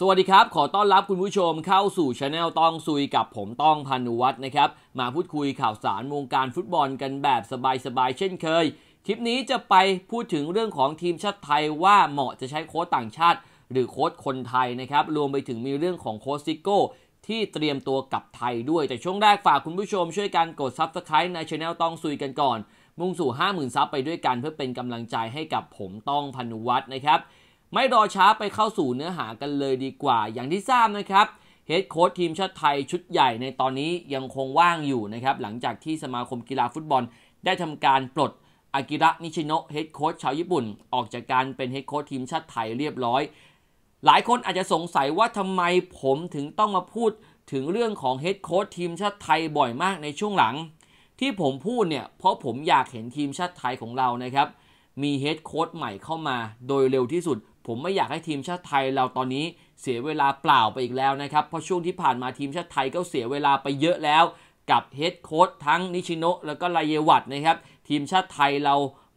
สวัสดีครับ ขอต้อนรับคุณผู้ชมเข้าสู่ช anel ต้องซุยกับผมต้องพานุวัฒน์นะครับ มาพูดคุยข่าวสารวงการฟุตบอลกันแบบสบายๆเช่นเคย คลิปนี้จะไปพูดถึงเรื่องของทีมชาติไทยว่าเหมาะจะใช้โค้ชต่างชาติหรือโค้ชคนไทยนะครับ รวมไปถึงมีเรื่องของโค้ชซิโก้ที่เตรียมตัวกับไทยด้วย แต่ช่วงแรกฝากคุณผู้ชม ช่วยกันกด subscribe ในช anel ต้องซุยกันก่อน มุ่งสู่ 50,000ซับไปด้วยกันเพื่อเป็นกำลังใจให้กับผมต้องพานุวัฒรนะครับไม่รอช้าไปเข้าสู่เนื้อหากันเลยดีกว่า อย่างที่ทราบนะครับเฮดโค้ชทีมชาติไทยชุดใหญ่ในตอนนี้ยังคงว่างอยู่นะครับ หลังจากที่สมาคมกีฬาฟุตบอล ได้ทำการปลด อากิระนิชิโนะเฮดโค้ชชาวญี่ปุ่น ออกจากการเป็นเฮดโค้ชทีมชาติไทยเรียบร้อย หลายคนอาจจะสงสัยว่าทำไมผมถึงต้องมาพูดถึงเรื่องของเฮดโค้ชทีมชาติไทยบ่อยมากในช่วงหลังที่ผมพูดเนี่ยเพราะผมอยากเห็นทีมชาติไทยของเรานะครับมีเฮดโค้ชใหม่เข้ามาโดยเร็วที่สุดผมไม่อยากให้ทีมชาติไทยเราตอนนี้เสียเวลาเปล่าไปอีกแล้วนะครับ เพราะช่วงที่ผ่านมาทีมชาติไทยก็เสียเวลาไปเยอะแล้วกับเฮดโค้ชทั้งนิชิโนะแล้วก็ลายวัตนะครับทีมชาติไทยเรา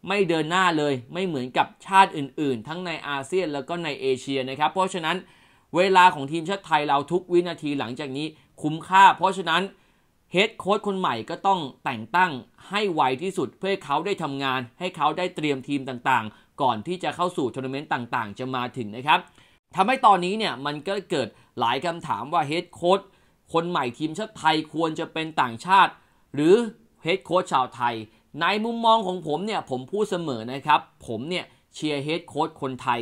ไม่เดินหน้าเลย ไม่เหมือนกับชาติอื่นๆ ทั้งในอาเซียนแล้วก็ในเอเชียนะครับเพราะฉะนั้นเวลาของทีมชาติไทยเราทุกวินาทีหลังจากนี้คุ้มค่า เพราะฉะนั้นเฮดโค้ชคนใหม่ก็ต้องแต่งตั้งให้ไวที่สุดเพื่อให้เขาได้ทำงาน ให้เขาได้เตรียมทีมต่างๆ ก่อนที่จะเข้าสู่ทัวร์นาเมนต์ต่างๆ จะมาถึงนะครับทำให้ตอนนี้เนี่ยมันก็เกิดหลายคำถามว่าเฮดโค้ชคนใหม่ทีมชาติไทยควรจะเป็นต่างชาติ หรือเฮดโค้ชชาวไทย ในมุมมองของผมเนี่ย ผมพูดเสมอนะครับ ผมเนี่ยเชียร์เฮดโค้ชคนไทย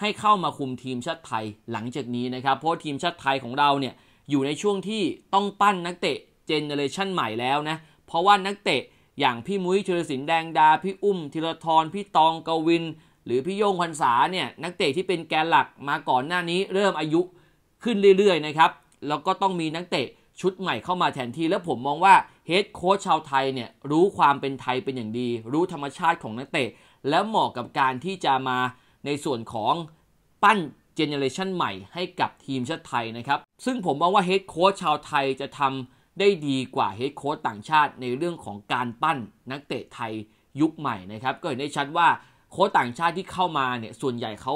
ให้เข้ามาคุมทีมชาติไทย หลังจากนี้นะครับเพราะทีมชาติไทยของเราเนี่ยอยู่ในช่วงที่ต้องปั้นนักเตะเจเนเรชันใหม่แล้วนะ เพราะว่านักเตะอย่างพี่มุ้ยชลศิลป์แดงดา พี่อุ้มธีรทร พี่ตองกวิน หรือพี่โยงพันษาเนี่ย นักเตะที่เป็นแกนหลักมาก่อนหน้านี้เริ่มอายุขึ้นเรื่อย ๆ นะครับ แล้วก็ต้องมีนักเตะชุดใหม่เข้ามาแทนที่แล้วผมมองว่าเฮดโค้ชชาวไทยเนี่ย รู้ความเป็นไทยเป็นอย่างดีรู้ธรรมชาติของนักเตะ แล้วเหมาะกับการที่จะมาในส่วนของปั้นเจเนเรชันใหม่ ให้กับทีมชาติไทยนะครับ ซึ่งผมมองว่าเฮดโค้ชชาวไทยจะทำได้ดีกว่าเฮดโค้ชต่างชาติในเรื่องของการปั้นนักเตะไทยยุคใหม่นะครับก็เห็นได้ชัดว่าโค้ชต่างชาติที่เข้ามาเนี่ยส่วนใหญ่เขา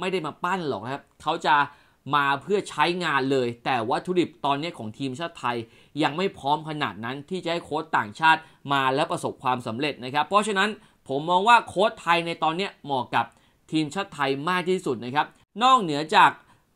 ไม่ได้มาปั้นหรอกครับเขาจะมาเพื่อใช้งานเลย แต่วัตถุดิบตอนนี้ของทีมชาติไทย ยังไม่พร้อมขนาดนั้นที่จะให้โค้ชต่างชาติมาและประสบความสำเร็จนะครับ เพราะฉะนั้นผมมองว่าโค้ชไทยในตอนนี้เหมาะกับทีมชาติไทยมากที่สุดนะครับนอกเหนือจาก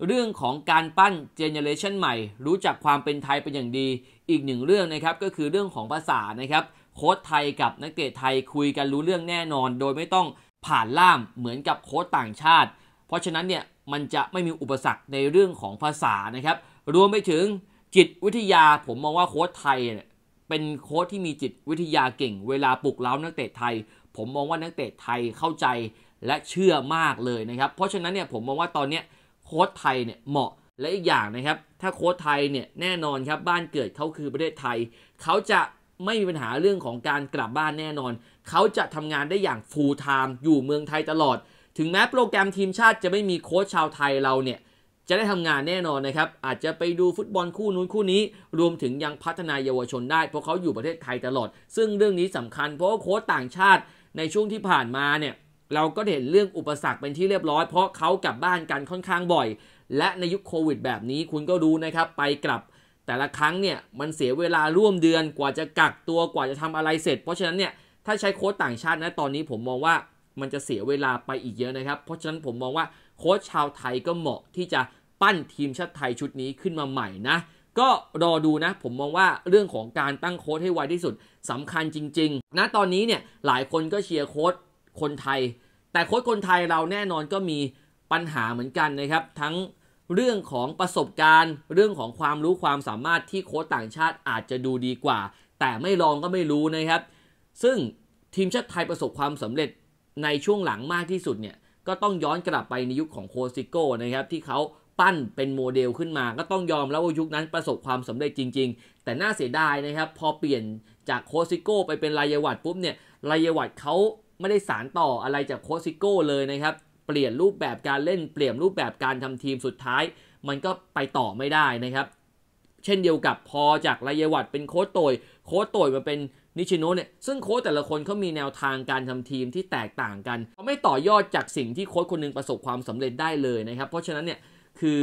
เรื่องของการปั้นเจเนเรชันใหม่ รู้จักความเป็นไทยเป็นอย่างดี อีกหนึ่งเรื่องนะครับก็คือเรื่องของภาษานะครับโค้ชไทยกับนักเตะไทยคุยกันรู้เรื่องแน่นอน โดยไม่ต้องผ่านล่ามเหมือนกับโค้ชต่างชาติ เพราะฉะนั้นเนี่ยมันจะไม่มีอุปสรรคในเรื่องของภาษานะครับรวมไปถึงจิตวิทยา ผมมองว่าโค้ชไทยเนี่ยเป็นโค้ชที่มีจิตวิทยาเก่งเวลาปลุกเล้านักเตะไทยผมมองว่านักเตะไทยเข้าใจและเชื่อมากเลยนะครับเพราะฉะนั้นเนี่ยผมมองว่าตอนเนี้ยโค้ชไทยเนี่ยเหมาะและอีกอย่างนะครับ ถ้าโค้ชไทยเนี่ยแน่นอนครับบ้านเกิดเขาคือประเทศไทยเขาจะไม่มีปัญหาเรื่องของการกลับบ้านแน่นอน เขาจะทำงานได้อย่างฟูลไทม์อยู่เมืองไทยตลอด ถึงแม้โปรแกรมทีมชาติ จะไม่มีโค้ชชาวไทยเราเนี่ยจะได้ทำงานแน่นอนนะครับอาจจะไปดูฟุตบอลคู่นู้นคู่นี้รวมถึงยังพัฒนายเยาวชนได้ เพราะเขาอยู่ประเทศไทยตลอด ซึ่งเรื่องนี้สำคัญ เพราะว่าโค้ชต่างชาติในช่วงที่ผ่านมาเนี่ยเราก็เห็นเรื่องอุปสรรคเป็นที่เรียบร้อยเพราะเขากลับบ้านกันค่อนข้างบ่อย และในยุคโควิด แบบนี้คุณก็ดูนะครับไปกลับแต่ละครั้งเนี่ย มันเสียเวลาร่วมเดือนกว่าจะกักตัวกว่าจะทำอะไรเสร็จ เพราะฉะนั้นเนี่ย ถ้าใช้โค้ดต่างชาตินะ ตอนนี้ผมมองว่ามันจะเสียเวลาไปอีกเยอะนะครับ เพราะฉะนั้นผมมองว่าโค้ชชาวไทยก็เหมาะที่จะปั้นทีมชาติไทยชุดนี้ขึ้นมาใหม่นะก็รอดูนะ ผมมองว่าเรื่องของการตั้งโค้ชให้ไวที่สุดสำคัญจริง ๆ ณตอนนี้เนี่ยหลายคนก็เชียร์โค้ชคนไทย แต่โค้ชคนไทยเราแน่นอนก็มีปัญหาเหมือนกันนะครับ ทั้งเรื่องของประสบการณ์ เรื่องของความรู้ความสามารถที่โค้ชต่างชาติอาจจะดูดีกว่า แต่ไม่ลองก็ไม่รู้นะครับ ซึ่งทีมชาติไทยประสบความสำเร็จในช่วงหลังมากที่สุดเนี่ย ก็ต้องย้อนกลับไปในยุคของโคซิโก้นะครับ ที่เขาปั้นเป็นโมเดลขึ้นมา ก็ต้องยอมแล้วว่ายุคนั้นประสบความสำเร็จจริง ๆ แต่น่าเสียดายนะครับ พอเปลี่ยนจากโคซิโก้ไปเป็นรายวัตปุ๊บเนี่ยรายวัตเขาไม่ได้สารต่ออะไรจากโคซิโก้เลยนะครับ เปลี่ยนรูปแบบการเล่น เปลี่ยนรูปแบบการทำทีมสุดท้าย มันก็ไปต่อไม่ได้นะครับ เช่นเดียวกับพอจากรายวัตเป็นโค้ชโตยโค้ชโตยมาเป็นนิชิโนะเนี่ยซึ่งโค้ชแต่ละคนเขามีแนวทางการทำทีมที่แตกต่างกันเขาไม่ต่อยอดจากสิ่งที่โค้ชคนนึงประสบความสำเร็จได้เลยนะครับ เพราะฉะนั้นเนี่ยคือ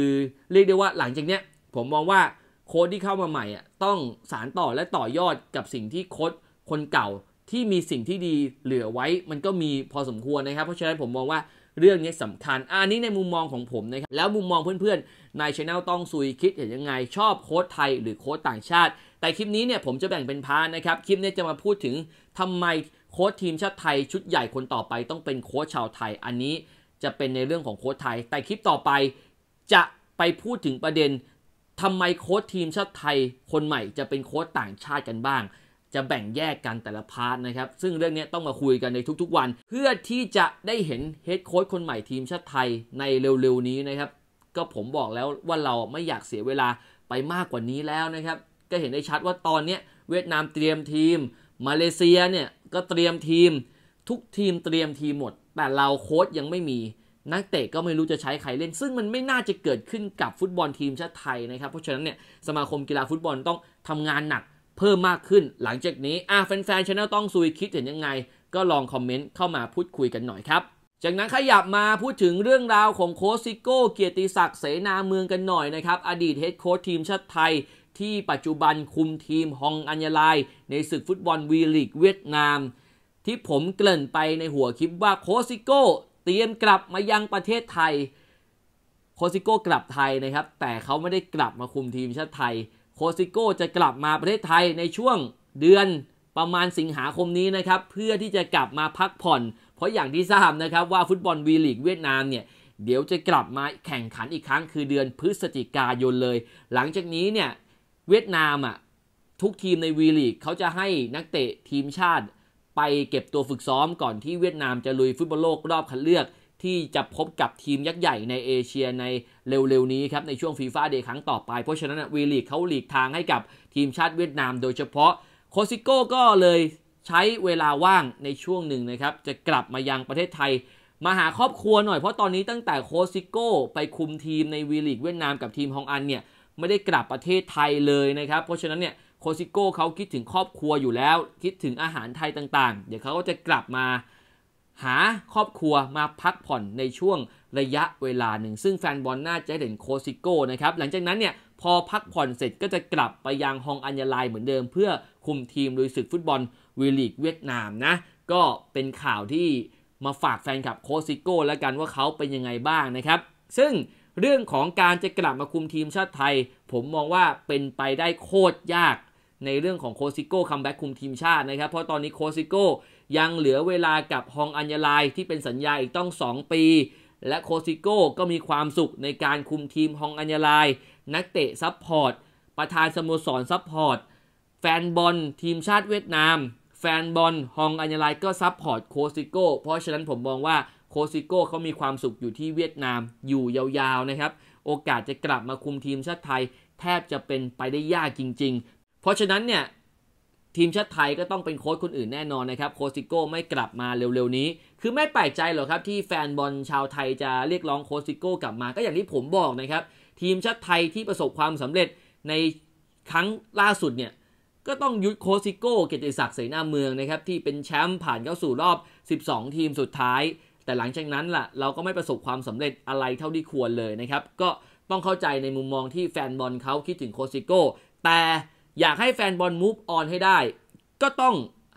เรียกได้ว่าหลังจากเนี้ยผมมองว่าโค้ดที่เข้ามาใหม่อ่ะต้องสารต่อและต่อยอดกับสิ่งที่โค้ดคนเก่าที่มีสิ่งที่ดีเหลือไว้มันก็มีพอสมควรนะครับ เพราะฉะนั้นผมมองว่าเรื่องนี้สำคัญอันนี้ในมุมมองของผมนะครับ แล้วมุมมองเพื่อนๆ ในช anel ต้องซุยคิดเห็นยังไงชอบโค้ดไทย หรือโค้ดต่างชาติ แต่คลิปนี้เนี่ยผมจะแบ่งเป็นพาร์ทนะครับ คลิปนี้จะมาพูดถึงทำไมโค้ดทีมชาติไทยชุดใหญ่คนต่อไปต้องเป็นโค้ดชาวไทย อันนี้จะเป็นในเรื่องของโค้ดไทย แต่คลิปต่อไปจะไปพูดถึงประเด็นทำไมโค้ดทีมชาติไทย คนใหม่จะเป็นโค้ดต่างชาติกันบ้างจะแบ่งแยกกันแต่ละพาร์ทนะครับซึ่งเรื่องนี้ต้องมาคุยกันในทุกๆวัน เพื่อที่จะได้เห็นเฮดโค้ชคนใหม่ทีมชาติไทยในเร็วๆนี้นะครับ ก็ผมบอกแล้วว่าเราไม่อยากเสียเวลาไปมากกว่านี้แล้วนะครับ ก็เห็นได้ชัดว่าตอนนี้เวียดนามเตรียมทีมมาเลเซียเนี่ยก็เตรียมทีมทุกทีมเตรียมทีมหมดแต่เราโค้ชยังไม่มี นักเตะก็ไม่รู้จะใช้ใครเล่น ซึ่งมันไม่น่าจะเกิดขึ้นกับฟุตบอลทีมชาติไทยนะครับเพราะฉะนั้นเนี่ยสมาคมกีฬาฟุตบอลต้องทำงานหนักเพิ่มมากขึ้นหลังจากนี้อาแฟนๆช anel ต้องซุยคิดเห็นยังไง ก็ลองคอมเมนต์เข้ามาพูดคุยกันหน่อยครับ จากนั้นขยับมาพูดถึงเรื่องราวของโค้ชซิโก้เกียรติศักดิ์ เสนาเมืองกันหน่อยนะครับ อดีตเฮดโค้ชทีมชาติไทย ที่ปัจจุบันคุมทีมฮองอัญญาลาย ในศึกฟุตบอลวีลีกเวียดนามที่ผมเกริ่นไปในหัวคลิปว่าโคซิโก้เตรียมกลับมายังประเทศไทยโคซิโก้กลับไทยนะครับแต่เขาไม่ได้กลับมาคุมทีมชาติไทยโคซิโก้จะกลับมาประเทศไทยในช่วงเดือนประมาณสิงหาคมนี้นะครับ เพื่อที่จะกลับมาพักผ่อน เพราะอย่างที่ทราบนะครับว่าฟุตบอลวีลีกเวียดนามเนี่ย เดี๋ยวจะกลับมาแข่งขันอีกครั้ง คือเดือนพฤศจิกายนเลย หลังจากนี้เนี่ย เวียดนาม อ่ะ ทุกทีมในวีลีกเขาจะให้นักเตะทีมชาติ ไปเก็บตัวฝึกซ้อมก่อนที่เวียดนามจะลุยฟุตบอลโลกรอบคัดเลือกที่จะพบกับทีมยักษ์ใหญ่ในเอเชียในเร็วๆนี้ครับในช่วงฟีฟ่าเดย์ครั้งต่อไป เพราะฉะนั้นวีลีกเขาหลีกทางให้กับทีมชาติเวียดนามโดยเฉพาะโคซิโก้ก็เลยใช้เวลาว่างในช่วงหนึ่งนะครับจะกลับมายังประเทศไทยมาหาครอบครัวหน่อย เพราะตอนนี้ตั้งแต่โคซิโก้ไปคุมทีมในวีลีกเวียดนามกับทีมฮองอันเนี่ยไม่ได้กลับประเทศไทยเลยนะครับเพราะฉะนั้นเนี่ยโคซิโก้เขาคิดถึงครอบครัวอยู่แล้วคิดถึงอาหารไทยต่างๆ เดี๋ยวเขาก็จะกลับมาหาครอบครัวมาพักผ่อนในช่วงระยะเวลาหนึ่งซึ่งแฟนบอลน่าจะเห็นโคซิโก้นะครับ หลังจากนั้นเนี่ย พอพักผ่อนเสร็จก็จะกลับไปยังฮองอัญญาลายเหมือนเดิมเพื่อคุมทีมลุยศึกฟุตบอลวีลีกเวียดนามนะ ก็เป็นข่าวที่มาฝากแฟนกับโคซิโก้แล้วกันว่าเขาเป็นยังไงบ้างนะครับซึ่งเรื่องของการจะกลับมาคุมทีมชาติไทย ผมมองว่าเป็นไปได้โคตรยากในเรื่องของโคซิโก้คัมแบ็กคุมทีมชาตินะครับเพราะตอนนี้โคซิโก้ยังเหลือเวลากับฮองอัญญาลายที่เป็นสัญญาอีกต้อง 2 ปี และโคซิโก้ก็มีความสุขในการคุมทีมฮองอัญญาลายนักเตะซัพพอร์ตประธานสโมสรซัพพอร์ตแฟนบอล ทีมชาติเวียดนาม แฟนบอลฮองอัญญาลายก็ซัพพอร์ตโคซิโก้เพราะฉะนั้นผมมองว่าโคซิโก้เขามีความสุขอยู่ที่เวียดนามอยู่ยาวๆนะครับ โอกาสจะกลับมาคุมทีมชาติไทย แทบจะเป็นไปได้ยากจริง ๆ เพราะฉะนั้นเนี่ยทีมชาติไทยก็ต้องเป็นโค้ชคนอื่นแน่นอนนะครับ โคสิโก้ไม่กลับมาเร็วๆนี้ คือไม่แปลกใจหรอกครับที่แฟนบอลชาวไทยจะเรียกร้องโคสิโก้กลับมา ก็อย่างที่ผมบอกนะครับ ทีมชาติไทยที่ประสบความสำเร็จในครั้งล่าสุดเนี่ย ก็ต้องยุดโคสิโก้เกียรติศักดิ์เสนาเมืองนะครับที่เป็นแชมป์ผ่านเข้าสู่รอบ 12 ทีมสุดท้าย แต่หลังจากนั้นล่ะเราก็ไม่ประสบความสำเร็จอะไรเท่าที่ควรเลยนะครับ ก็ต้องเข้าใจในมุมมองที่แฟนบอลเขาคิดถึงโคสิโก้ แต่อยากให้แฟนบอลมูฟออนให้ได้ ก็ต้อง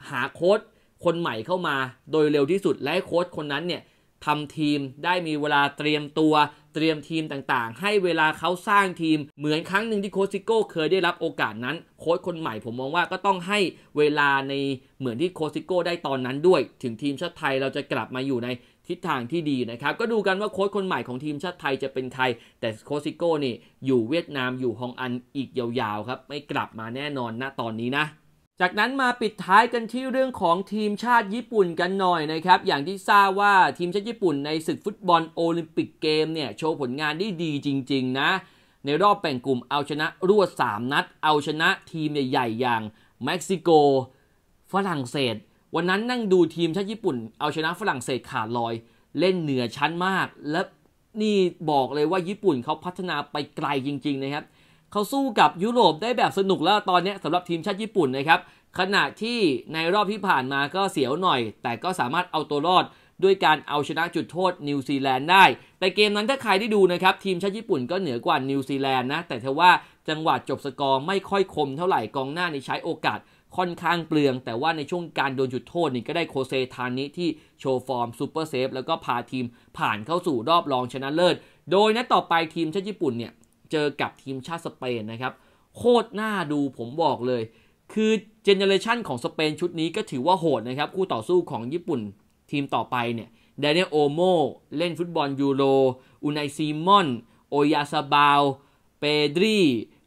หาโค้ดคนใหม่เข้ามา โดยเร็วที่สุดและให้โค้ดคนนั้นเนี่ยทำทีมได้มีเวลาเตรียมตัวเตรียมทีมต่างๆ ให้เวลาเขาสร้างทีมเหมือนครั้งหนึ่งที่โคซิโก้เคยได้รับโอกาสนั้นโค้ชคนใหม่ผมมองว่าก็ต้องให้เวลาในเหมือนที่โคซิโก้ได้ตอนนั้นด้วย ถึงทีมชาติไทยเราจะกลับมาอยู่ในทิศทางที่ดีนะครับก็ดูกันว่าโค้ชคนใหม่ของทีมชาติไทยจะเป็นใครแต่โคซิโก้นี่อยู่เวียดนามอยู่ฮองอันอีกยาว ๆ ครับ ไม่กลับมาแน่นอนณตอนนี้นะ จากนั้นมาปิดท้ายกันที่เรื่องของทีมชาติญี่ปุ่นกันหน่อยนะครับ อย่างที่ทราบว่าทีมชาติญี่ปุ่นในศึกฟุตบอลโอลิมปิกเกมเนี่ยโชว์ผลงานได้ดีจริง ๆ นะ ในรอบแบ่งกลุ่มเอาชนะรวด 3 นัด เอาชนะทีมใหญ่ๆอย่างเม็กซิโก ฝรั่งเศสวันนั้นนั่งดูทีมชาติญี่ปุ่น เอาชนะฝรั่งเศสขาดลอย เล่นเหนือชั้นมาก และนี่บอกเลยว่าญี่ปุ่นเขาพัฒนาไปไกลจริงๆนะครับเขาสู้กับยุโรปได้แบบสนุกแล้วตอนนี้สำหรับทีมชาติญี่ปุ่นนะครับขณะที่ในรอบที่ผ่านมาก็เสียวหน่อย แต่ก็สามารถเอาตัวรอด ด้วยการเอาชนะจุดโทษนิวซีแลนด์ได้ แต่เกมนั้นถ้าใครได้ดูนะครับทีมชาติญี่ปุ่นก็เหนือกว่านิวซีแลนด์นะแต่เทว่าจังหวะจบสกอร์ไม่ค่อยคมเท่าไหร่กองหน้านี่ใช้โอกาสค่อนข้างเปลืองแต่ว่าในช่วงการโดนจุดโทษนี่ก็ได้โคเซทานิที่โชว์ฟอร์มซูเปอร์เซฟ แล้วก็พาทีมผ่านเข้าสู่รอบรองชนะเลิศ โดยนัดต่อไปทีมชาติญี่ปุ่นเนี่ย เจอกับทีมชาติสเปนนะครับ โคตรน่าดูผมบอกเลย คือเจเนเรชันของสเปนชุดนี้ก็ถือว่าโหดนะครับ คู่ต่อสู้ของญี่ปุ่นทีมต่อไปเนี่ยเดนเนโอโมเล่นฟุตบอลยูโรอุนนซีมอนโอยาซาบาวเปดรี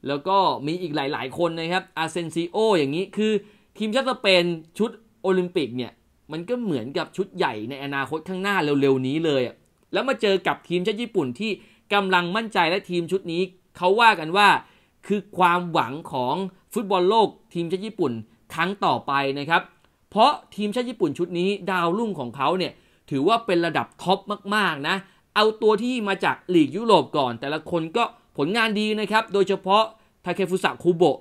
แล้วก็มีอีกหลายๆ คนนะครับอาเซนซิโออย่างนี้คือทีมชาติสเปนชุดโอลิมปิกเนี่ยมันก็เหมือนกับชุดใหญ่ในอนาคตข้างหน้าเร็วๆนี้เลยแล้วมาเจอกับทีมชาติญี่ปุ่นที่กำลังมั่นใจและทีมชุดนี้เขาว่ากันว่าคือความหวังของฟุตบอลโลกทีมชาติญี่ปุ่นครั้งต่อไปนะครับ เพราะทีมชาติญี่ปุ่นชุดนี้ ดาวรุ่งของเขาเนี่ยถือว่าเป็นระดับท็อปมากๆนะเอาตัวที่มาจากลีกยุโรปก่อน แต่ละคนก็ผลงานดีนะครับ โดยเฉพาะ ทาเคฟุสะคูโบะ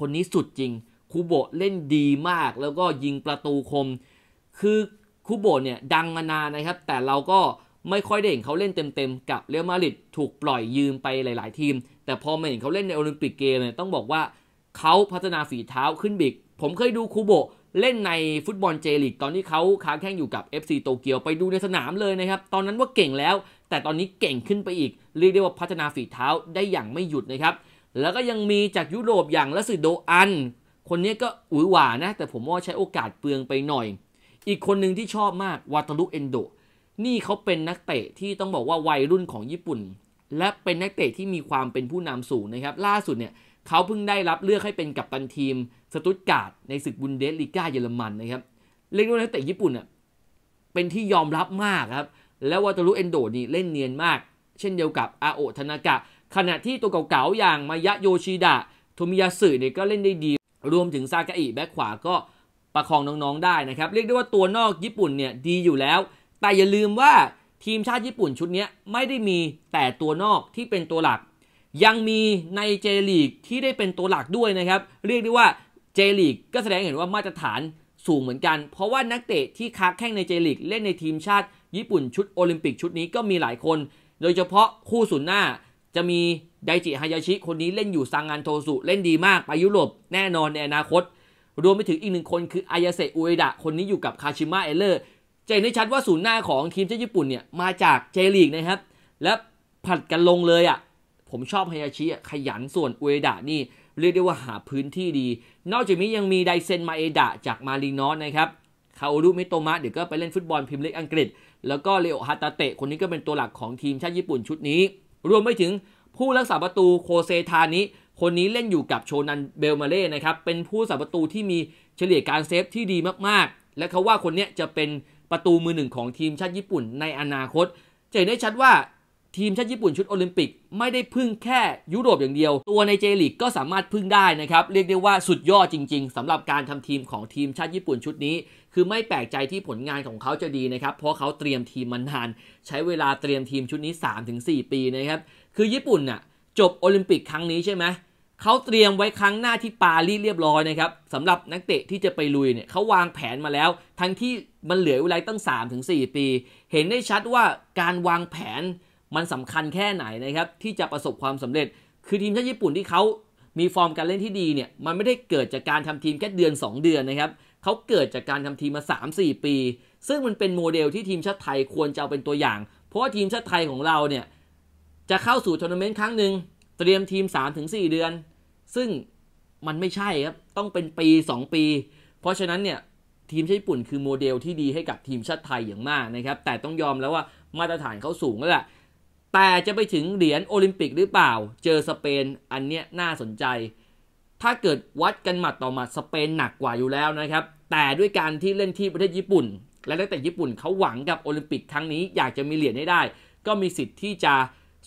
คนนี้สุดจริงคูโบะเล่นดีมาก แล้วก็ยิงประตูคม คือคูโบะเนี่ย ดังมานานนะครับ แต่เราก็ไม่ค่อยได้เห็นเขาเล่นเต็มๆกับเรอัลมาดริด ถูกปล่อยยืมไปหลายๆทีม แต่พอมาเห็นเขาเล่นในโอลิมปิกเกมเนี่ยต้องบอกว่าเขาพัฒนาฝีเท้าขึ้นบิกผมเคยดูคูโบะเล่นในฟุตบอลเจลิกตอนที่เขาค้างแข่งอยู่กับ FC โตเกียวไปดูในสนามเลยนะครับ ตอนนั้นว่าเก่งแล้วแต่ตอนนี้เก่งขึ้นไปอีกเรียกได้ว่าพัฒนาฝีเท้าได้อย่างไม่หยุดนะครับ แล้วก็ยังมีจากยุโรปอย่างลัสโดอัน คนนี้ก็อุ๋ยหวานะ แต่ผมว่าใช้โอกาสเปลืองไปหน่อย อีกคนหนึ่งที่ชอบมากวาตาลุเอนโด นี่เขาเป็นนักเตะที่ต้องบอกว่าวัยรุ่นของญี่ปุ่น และเป็นนักเตะที่มีความเป็นผู้นำสูงนะครับ ล่าสุดเนี่ย เขาเพิ่งได้รับเลือกให้เป็นกัปตันทีม สตุตการ์ดในศึกบุนเดสลีกาเยอรมันนะครับเรียกว่านักเตะญี่ปุ่นเน่ยเป็นที่ยอมรับมากครับแล้ววัตรุเอนโดนี่เล่นเนียนมาก เช่นเดียวกับ อาโอธนากะขณะที่ตัวเก่าๆ อย่าง มายะโยชิดะโทมิยาสึเนี่ยก็เล่นได้ดี รวมถึงซากะอิแบ็คขวาก็ประคองน้องๆได้นะครับ เรียกได้ว่าตัวนอกญี่ปุ่นเนี่ย ดีอยู่แล้ว แต่อย่าลืมว่าทีมชาติญี่ปุ่นชุดนี้ไม่ได้มีแต่ตัวนอกที่เป็นตัวหลัก ยังมีในเจลีกที่ได้เป็นตัวหลักด้วยนะครับ เรียกได้ว่าเจลีกก็แสดงเห็นว่ามาตรฐานสูงเหมือนกัน เพราะว่านักเตะที่ค้าแข่งในเจลีกเล่นในทีมชาติญี่ปุ่นชุดโอลิมปิกชุดนี้ก็มีหลายคน โดยเฉพาะคู่สุนหน้าจะมีไดจิฮายาชิคนนี้เล่นอยู่ซังานโทสุเล่นดีมากไปยุโรปแน่นอนในอนาคต รวมไปถึงอีกหนึ่งคนคืออายาเซอุเอดะคนนี้อยู่กับคาชิมะเอเลอร์จเจนได้ชัดว่าศูนย์หน้าของทีมชาติญี่ปุ่นเนี่ย มาจากเจลีกนะครับ และผัดกันลงเลยอะ่ะ ผมชอบฮายาชิขยันส่วนอุเอดะนี่ เรียกได้ว่าหาพื้นที่ดี นอกจากนี้ยังมีไดเซนมาเอดะจากมาลีนอสนะครับ คาโอรุมิโตมะเดี๋ยวก็ไปเล่นฟุตบอลพิมพ์เล็กอังกฤษแล้วก็เลโอฮาตาเตะคนนี้ก็เป็นตัวหลักของทีมชาติญี่ปุ่นชุดนี้ รวมไปถึงผู้รักษาประตูโคเซทานิคนนี้เล่นอยู่กับโชนันเบลมาเล่นะครับเป็นผู้สัประตูที่มีเฉลี่ยการเซฟที่ดีมากๆ และเขาว่าคนนี้จะเป็นประตูมือหนึ่งของทีมชาติญี่ปุ่นในอนาคต จะเห็นได้ชัดว่าทีมชาติญี่ปุ่นชุดโอลิมปิกไม่ได้พึ่งแค่ยุโรปอย่างเดียว ตัวในเจลีกก็สามารถพึ่งได้นะครับ เรียกได้ว่าสุดยอดจริงๆ สำหรับการทำทีมของทีมชาติญี่ปุ่นชุดนี้ คือไม่แปลกใจที่ผลงานของเขาจะดีนะครับ เพราะเขาเตรียมทีมมานาน ใช้เวลาเตรียมทีมชุดนี้ 3-4 ปีนะครับ คือญี่ปุ่นน่ะจบโอลิมปิกครั้งนี้ใช่ไหมเขาเตรียมไว้ครั้งหน้าที่ปารีสเรียบร้อยนะครับสำหรับนักเตะที่จะไปลุยเนี่ยเขาวางแผนมาแล้ว ทั้งที่มันเหลือเวลาตั้ง 3-4 ปี เห็นได้ชัดว่าการวางแผนมันสำคัญแค่ไหนนะครับ ที่จะประสบความสำเร็จ คือทีมชาติญี่ปุ่นที่เขามีฟอร์มการเล่นที่ดีเนี่ย มันไม่ได้เกิดจากการทำทีมแค่เดือน 2 เดือนนะครับเขาเกิดจากการทำทีมมา 3-4 ปี ซึ่งมันเป็นโมเดลที่ทีมชาติไทยควรจะเอาเป็นตัวอย่าง เพราะว่าทีมชาติไทยของเราเนี่ยจะเข้าสู่ทัวร์นาเมนต์ครั้งหนึ่งเตรียมทีม 3-4 เดือน ซึ่งมันไม่ใช่ครับต้องเป็นปี 2 ปี เพราะฉะนั้นเนี่ยทีมชาติญี่ปุ่นคือโมเดลที่ดีให้กับทีมชาติไทยอย่างมากนะครับ แต่ต้องยอมแล้วว่ามาตรฐานเขาสูงแล้วแหละแต่จะไปถึงเหรียญโอลิมปิกหรือเปล่า เจอสเปนอันเนี้ยน่าสนใจ ถ้าเกิดวัดกันหมัดต่อหมัดสเปนหนักกว่าอยู่แล้วนะครับ แต่ด้วยการที่เล่นที่ประเทศญี่ปุ่น และนักเตะญี่ปุ่นเขาหวังกับโอลิมปิกครั้งนี้อยากจะมีเหรียญให้ได้ ก็มีสิทธิ์ที่จะ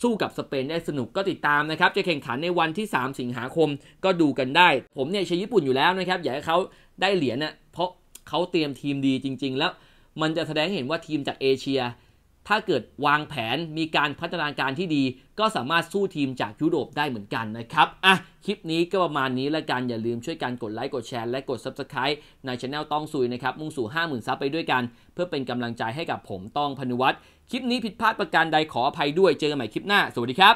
สู้กับสเปนได้สนุกก็ติดตามนะครับจะแข่งขันในวันที่ 3 สิงหาคมก็ดูกันได้ ผมเนี่ยเชียร์ญี่ปุ่นอยู่แล้วนะครับ อยากให้เขาได้เหรียญเนะเพราะเขาเตรียมทีมดีจริง ๆ แล้ว มันจะแสดงเห็นว่าทีมจากเอเชียถ้าเกิดวางแผนมีการพัฒนาการที่ดี ก็สามารถสู้ทีมจากยุโรปได้เหมือนกันนะครับ อ่ะ คลิปนี้ก็ประมาณนี้และกัน อย่าลืมช่วยกันกดไลค์ กดแชร์และกด Subscribe ในช anel ต้องซุยนะครับ มุ่งสู่ 50,000ซับไปด้วยกัน เพื่อเป็นกำลังใจให้กับผมต้องพนุวัตรคลิปนี้ผิดพลาดประการใดขออภัยด้วยเจอกันใหม่คลิปหน้าสวัสดีครับ